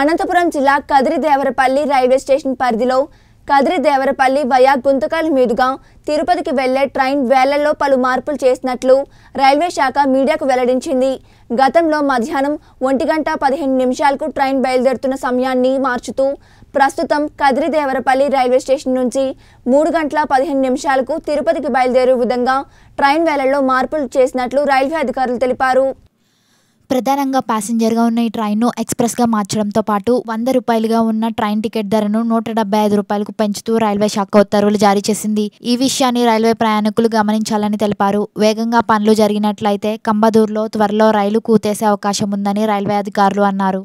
అనంతపురం జిల్లా కదిరిదేవరపల్లి railway station పరిధిలో కదిరిదేవరపల్లి via Guntakal మీదుగా తిరుపతికి వెళ్లే ట్రైన్ వేళల్లో పలు మార్పులు చేసినట్లు రైల్వే శాఖ మీడియాకు వెల్లడించింది గతంలో మధ్యాహ్నం ఒంటి గంట పదిహేను నిమిషాలకు ట్రైన్ బయలుదేరుతున్న సమయాన్ని మార్చుతూ ప్రస్తుతం కదిరిదేవరపల్లి రైల్వే స్టేషన్ నుంచి మూడు గంటల పదిహేను నిమిషాలకు తిరుపతికి బయలుదేరే విధంగా ట్రైన్ వేళల్లో మార్పులు చేసినట్లు రైల్వే అధికారులు తెలిపారు ప్రధానంగా ప్యాసింజర్గా ఉన్న ఈ ట్రైన్ను ఎక్స్ప్రెస్గా మార్చడంతో పాటు వంద రూపాయలుగా ఉన్న ట్రైన్ టికెట్ ధరను నూట ఐదు రూపాయలకు పెంచుతూ రైల్వే శాఖ ఉత్తర్వులు జారీ చేసింది ఈ విషయాన్ని రైల్వే ప్రయాణికులు గమనించాలని తెలిపారు వేగంగా పనులు జరిగినట్లయితే కంబదూరులో త్వరలో రైలు కూతేసే అవకాశం ఉందని రైల్వే అధికారులు అన్నారు